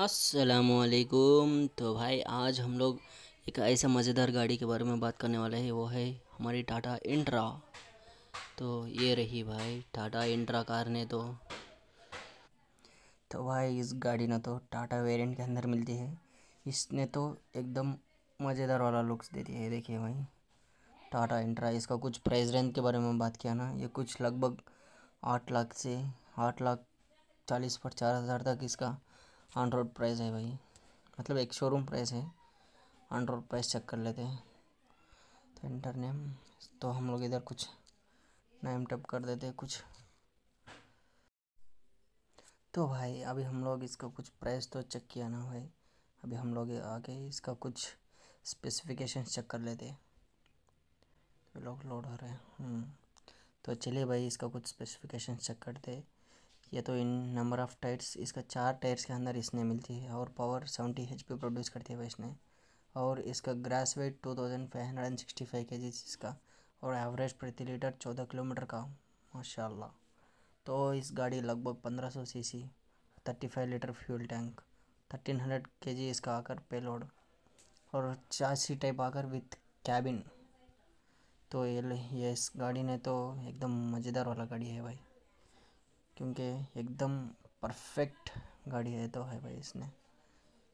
असलकुम तो भाई आज हम लोग एक ऐसा मज़ेदार गाड़ी के बारे में बात करने वाले हैं वो है हमारी टाटा इंट्रा तो ये रही भाई टाटा इंट्रा कार ने तो तो भाई इस गाड़ी ना तो टाटा वेरिएंट के अंदर मिलती है इसने तो एकदम मज़ेदार वाला लुक्स देती है देखिए भाई टाटा इंट्रा इसका कुछ प्राइस रेंज के बारे में बात किया ना ये कुछ लगभग आठ लाख से आठ लाख चालीस पर चार हज़ार तक इसका ऑन रोड प्राइस है भाई मतलब एक शोरूम प्राइस है ऑन रोड प्राइस चेक कर लेते हैं तो इंटर नेम तो हम लोग इधर कुछ नेम टप कर देते हैं कुछ तो भाई अभी हम लोग इसका कुछ प्राइस तो चेक किया ना भाई अभी हम लोग आके इसका कुछ स्पेसिफिकेशन चेक कर लेते हैं तो लोग लोड हो रहे हैं हम्म। तो चलिए भाई इसका कुछ स्पेसिफिकेशन चेक करते हैं ये तो इन नंबर ऑफ़ टायर्स इसका चार टायर्स के अंदर इसने मिलती है और power seventy H P produce करती है भाई इसने और इसका gross weight two thousand five hundred and sixty five K G इसका और एवरेज प्रति लीटर चौदह किलोमीटर का माशाल्लाह तो इस गाड़ी लगभग पंद्रह सौ C C thirty five litre fuel tank thirteen hundred K G इसका आकर पेलोड और चार सी टाइप आकर विथ कैबिन तो ये ये इस गाड़ी ने तो एकदम मज़ेदार वाला गाड़ी है भाई क्योंकि एकदम परफेक्ट गाड़ी है तो है भाई इसने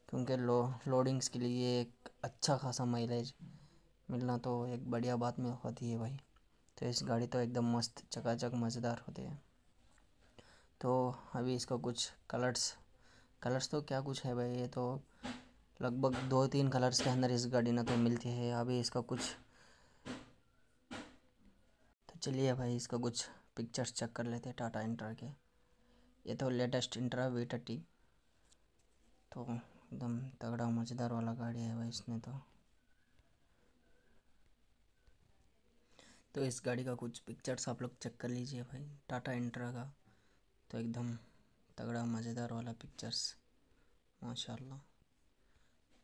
क्योंकि लो लोडिंग्स के लिए एक अच्छा खासा माइलेज मिलना तो एक बढ़िया बात में होती है भाई तो इस गाड़ी तो एकदम मस्त चकाचक मज़ेदार होती है तो अभी इसका कुछ कलर्स कलर्स तो क्या कुछ है भाई ये तो लगभग दो तीन कलर्स के अंदर इस गाड़ी ना तो मिलती है अभी इसका कुछ तो चलिए भाई इसका कुछ पिक्चर्स चेक कर लेते हैं टाटा इंटर के ये तो लेटेस्ट इंटरा वी थर्टी तो एकदम तगड़ा मज़ेदार वाला गाड़ी है भाई इसमें तो तो इस गाड़ी का कुछ पिक्चर्स आप लोग चेक कर लीजिए भाई टाटा इंटरा का तो एकदम तगड़ा मज़ेदार वाला पिक्चर्स माशाल्लाह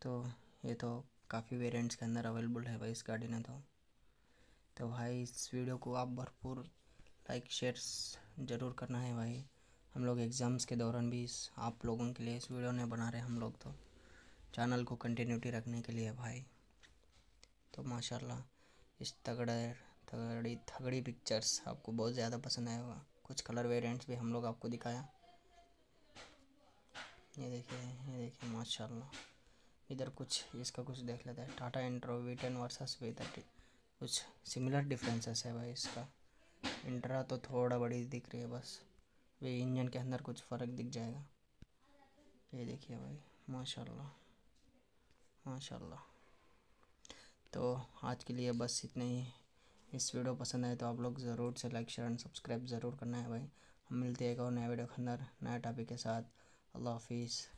तो ये तो काफ़ी वेरिएंट्स के अंदर अवेलेबल है भाई इस गाड़ी ने तो तो भाई इस वीडियो को आप भरपूर लाइक शेयर ज़रूर करना है भाई हम लोग एग्ज़ाम्स के दौरान भी इस आप लोगों के लिए इस वीडियो ने बना रहे हम लोग तो चैनल को कंटिन्यूटी रखने के लिए भाई तो माशाल्लाह इस तगड़े तगड़ी थगड़ी पिक्चर्स आपको बहुत ज़्यादा पसंद आया होगा कुछ कलर वेरिएंट्स भी हम लोग आपको दिखाया ये देखिए ये देखिए माशाल्लाह इधर कुछ इसका कुछ देख लेते हैं Tata Intra V ten versus V thirty कुछ सिमिलर डिफरेंसेस है भाई इसका इंटरा तो थोड़ा बड़ी दिख रही है बस वे इंजन के अंदर कुछ फ़र्क दिख जाएगा ये देखिए भाई माशाल्लाह माशाल्लाह तो आज के लिए बस इतना ही इस वीडियो पसंद आए तो आप लोग ज़रूर से लाइक शेयर एंड सब्सक्राइब ज़रूर करना है भाई हम मिलते हैं एक और नया वीडियो के अंदर नया टॉपिक के साथ अल्लाह हाफिज़